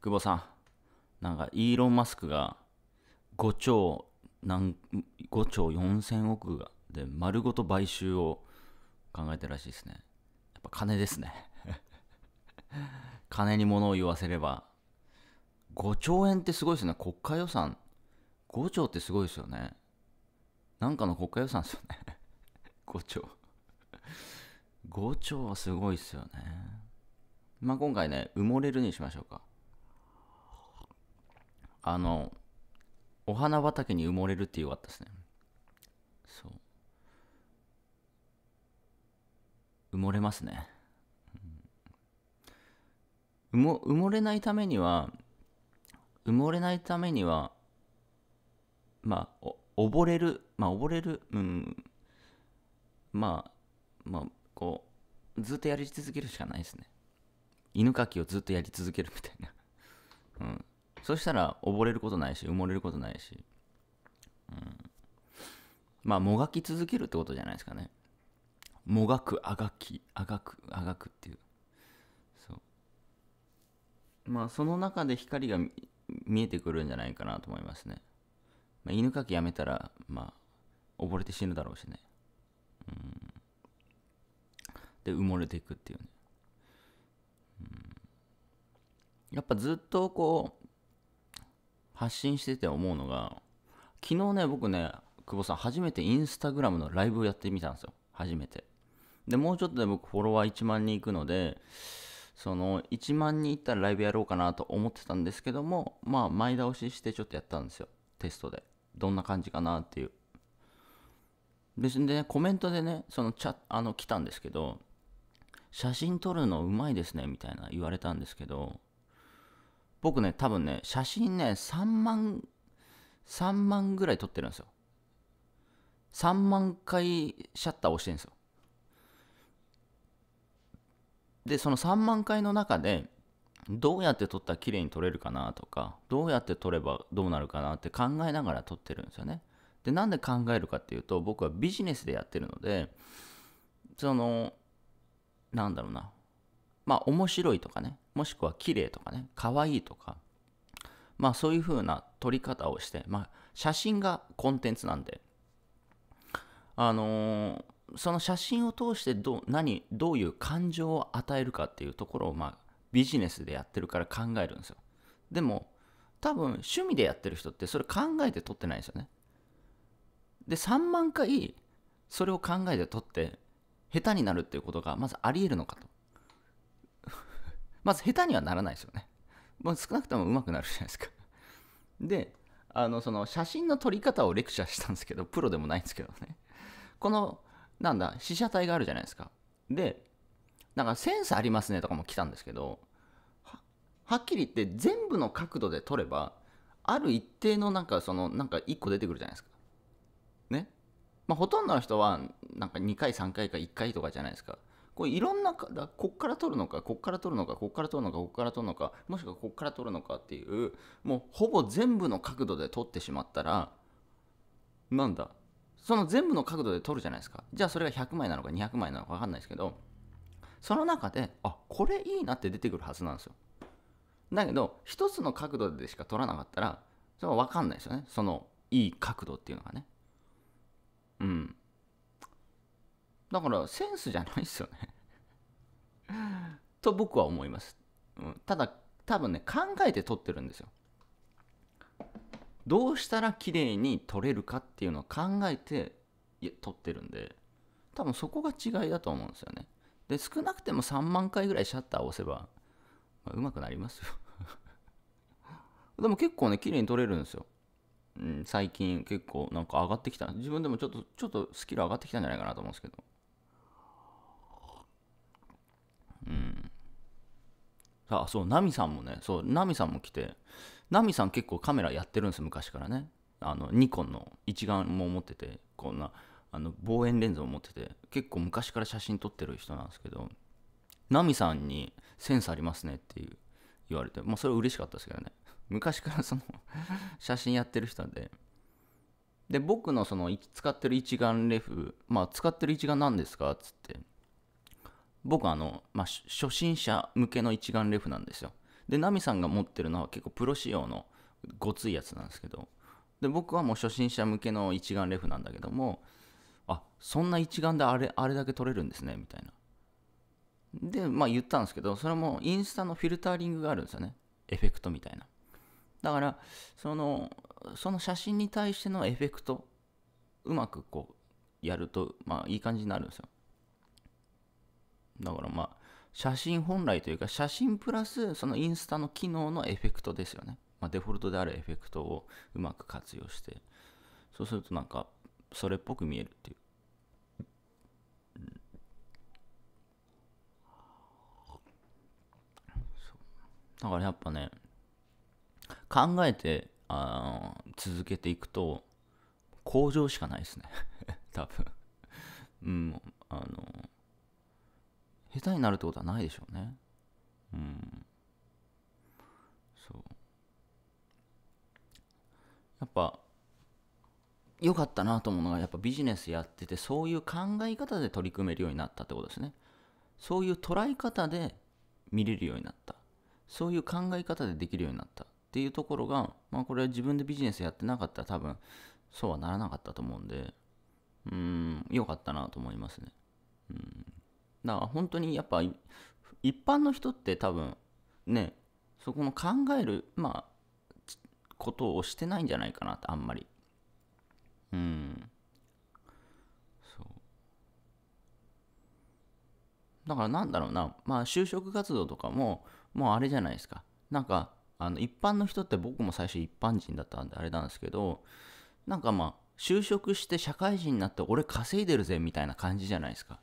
久保さん、なんかイーロン・マスクが5兆何、5兆4000億で丸ごと買収を考えてるらしいですね。やっぱ金ですね。金に物を言わせれば。5兆円ってすごいですね。国家予算。5兆ってすごいですよね。なんかの国家予算ですよね。5 兆。5兆はすごいですよね。まあ、今回ね、埋もれるにしましょうか。あのお花畑に埋もれるってよかったですねそう埋もれますね、う埋も埋もれないためには埋もれないためにはまあ溺れるまあ溺れるうんまあまあこうずっとやり続けるしかないですね犬かきをずっとやり続けるみたいなうんそしたら溺れることないし埋もれることないし、うん、まあもがき続けるってことじゃないですかねもがくあがきあがくあがくっていうそうまあその中で光が見えてくるんじゃないかなと思いますね、まあ、犬かきやめたらまあ溺れて死ぬだろうしね、うん、で埋もれていくっていうねやっぱずっとこう、発信してて思うのが、昨日ね、僕ね、久保さん、初めてインスタグラムのライブをやってみたんですよ。初めて。で、もうちょっとで僕、フォロワー1万人いくので、その、1万人いったらライブやろうかなと思ってたんですけども、まあ、前倒ししてちょっとやったんですよ。テストで。どんな感じかなっていう。別にね、コメントでね、その、チャ、あの、来たんですけど、写真撮るのうまいですね、みたいな言われたんですけど、僕ね、多分ね、写真ね、3万、3万ぐらい撮ってるんですよ。3万回シャッター押してるんですよ。で、その3万回の中で、どうやって撮ったら綺麗に撮れるかなとか、どうやって撮ればどうなるかなって考えながら撮ってるんですよね。で、なんで考えるかっていうと、僕はビジネスでやってるので、その、なんだろうな。まあ、面白いとかね。もしくは綺麗とかね、可愛いとか、まあそういう風な撮り方をして、まあ写真がコンテンツなんで、あのー、その写真を通してど何どういう感情を与えるかっていうところを、まあ、ビジネスでやってるから考えるんですよでも多分趣味でやってる人ってそれ考えて撮ってないんですよねで3万回それを考えて撮って下手になるっていうことがまずありえるのかとまず下手にはならないですよね。もう少なくとも上手くなるじゃないですか。で、あのその写真の撮り方をレクチャーしたんですけど、プロでもないんですけどね。この、なんだ、被写体があるじゃないですか。で、なんかセンスありますねとかも来たんですけど、はっきり言って全部の角度で撮れば、ある一定のなんかその、なんか1個出てくるじゃないですか。ね。まあ、ほとんどの人は、なんか2回、3回か1回とかじゃないですか。これいろんなかだこっから取るのかこっから取るのかこっから取るのかこっから取るのかもしくはこっから取るのかっていうもうほぼ全部の角度で取ってしまったらなんだその全部の角度で取るじゃないですかじゃあそれが100枚なのか200枚なのか分かんないですけどその中であこれいいなって出てくるはずなんですよだけど一つの角度でしか取らなかったらそれは分かんないですよねそのいい角度っていうのがねうんだからセンスじゃないですよね と僕は思います、うん、ただ多分ね考えて撮ってるんですよどうしたら綺麗に撮れるかっていうのを考えて撮ってるんで多分そこが違いだと思うんですよねで少なくても3万回ぐらいシャッター押せば、まあ、うまくなりますよ でも結構ね綺麗に撮れるんですようん、最近結構なんか上がってきた自分でもちょっとちょっとスキル上がってきたんじゃないかなと思うんですけどあそうナミさんもねそうナミさんも来てナミさん結構カメラやってるんです昔からねあのニコンの一眼も持っててこんなあの望遠レンズを持ってて結構昔から写真撮ってる人なんですけどナミさんにセンスありますねっていう言われてまあそれ嬉しかったですけどね昔からその 写真やってる人でで僕のその使ってる一眼レフまあ使ってる一眼なんですかっつって僕あの、まあ、初心者向けの一眼レフなんですよ。で、ナミさんが持ってるのは結構プロ仕様のごついやつなんですけど、で、僕はもう初心者向けの一眼レフなんだけども、あ、そんな一眼であれ、あれだけ撮れるんですね、みたいな。で、まあ言ったんですけど、それもインスタのフィルタリングがあるんですよね。エフェクトみたいな。だから、その、その写真に対してのエフェクト、うまくこう、やると、まあいい感じになるんですよ。だからまあ、写真本来というか、写真プラス、そのインスタの機能のエフェクトですよね。まあ、デフォルトであるエフェクトをうまく活用して、そうするとなんか、それっぽく見えるっていう。だからやっぱね、考えてあ続けていくと、向上しかないですね 多分うん、あのー下手になるってことはないでしょうねうんそうやっぱ良かったなと思うのがやっぱビジネスやっててそういう考え方で取り組めるようになったってことですねそういう捉え方で見れるようになったそういう考え方でできるようになったっていうところがまあこれは自分でビジネスやってなかったら多分そうはならなかったと思うんでうん良かったなと思いますねうんだから本当にやっぱ一般の人って多分ねそこの考えるまあことをしてないんじゃないかなってあんまりうんそうだからなんだろうなまあ就職活動とかももうあれじゃないですかなんかあの一般の人って僕も最初一般人だったんであれなんですけどなんかまあ就職して社会人になって俺稼いでるぜみたいな感じじゃないですか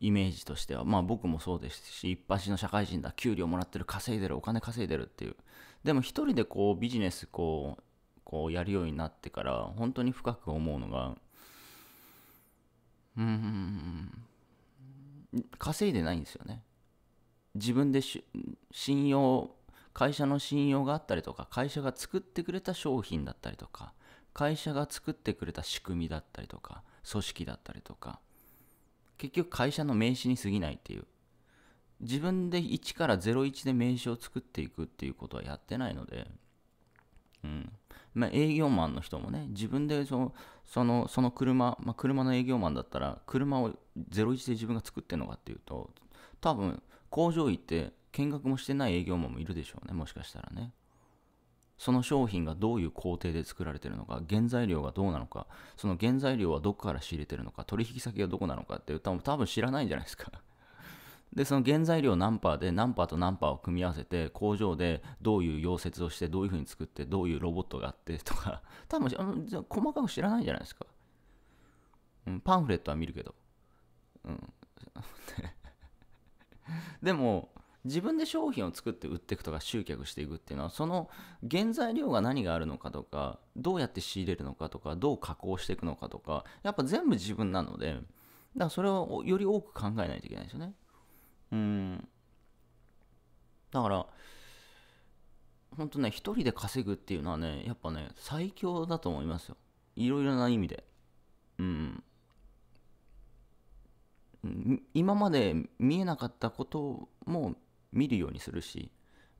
イメージとしては、まあ僕もそうですし、一般人の社会人だ、給料もらってる、稼いでる、お金稼いでるっていう。でも一人でこうビジネスこう、こうやるようになってから、本当に深く思うのが、うん、稼いでないんですよね。自分で信用、会社の信用があったりとか、会社が作ってくれた商品だったりとか、会社が作ってくれた仕組みだったりとか、組織だったりとか、結局会社の名刺に過ぎないっていう自分で1から01で名刺を作っていくっていうことはやってないので、うんまあ、営業マンの人もね自分でそのそのその車、まあ、車の営業マンだったら車を01で自分が作ってるのかっていうと多分工場行って見学もしてない営業マンもいるでしょうねもしかしたらねその商品がどういう工程で作られてるのか、原材料がどうなのか、その原材料はどこから仕入れてるのか、取引先がどこなのかって多分多分知らないんじゃないですか。で、その原材料何パーで何パーと何パーを組み合わせて、工場でどういう溶接をして、どういうふうに作って、どういうロボットがあってとか、多分あの細かく知らないんじゃないですか。うん、パンフレットは見るけど。うん。でも、自分で商品を作って売っていくとか集客していくっていうのはその原材料が何があるのかとかどうやって仕入れるのかとかどう加工していくのかとかやっぱ全部自分なのでだからそれをより多く考えないといけないですよねうんだから本当ね一人で稼ぐっていうのはねやっぱね最強だと思いますよいろいろな意味でうん今まで見えなかったことも見るようにするし、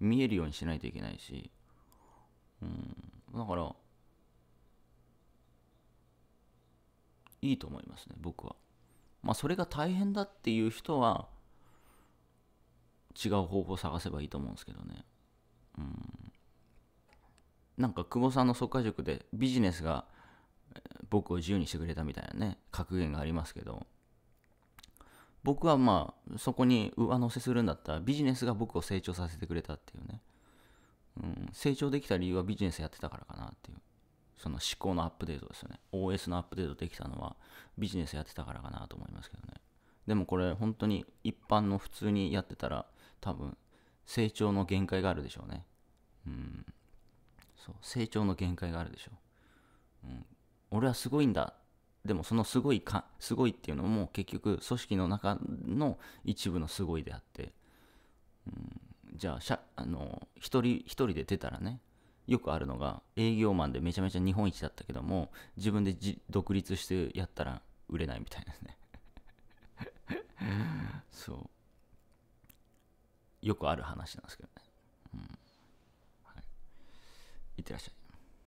見えるようにしないといけないし、うん、だから、いいと思いますね、僕は。まあ、それが大変だっていう人は、違う方法を探せばいいと思うんですけどね。うん。なんか、久保さんの即果塾でビジネスが僕を自由にしてくれたみたいなね、格言がありますけど、僕はまあそこに上乗せするんだったらビジネスが僕を成長させてくれたっていうね、うん、成長できた理由はビジネスやってたからかなっていうその思考のアップデートですよね OS のアップデートできたのはビジネスやってたからかなと思いますけどねでもこれ本当に一般の普通にやってたら多分成長の限界があるでしょうねうんそう成長の限界があるでしょう、うん、俺はすごいんだでもそのすごいか、すごいっていうのも結局組織の中の一部のすごいであって、うん、じゃあしゃあの一人一人で出たらねよくあるのが営業マンでめちゃめちゃ日本一だったけども自分で独立してやったら売れないみたいですね そうよくある話なんですけどね、うんはい、いってらっしゃい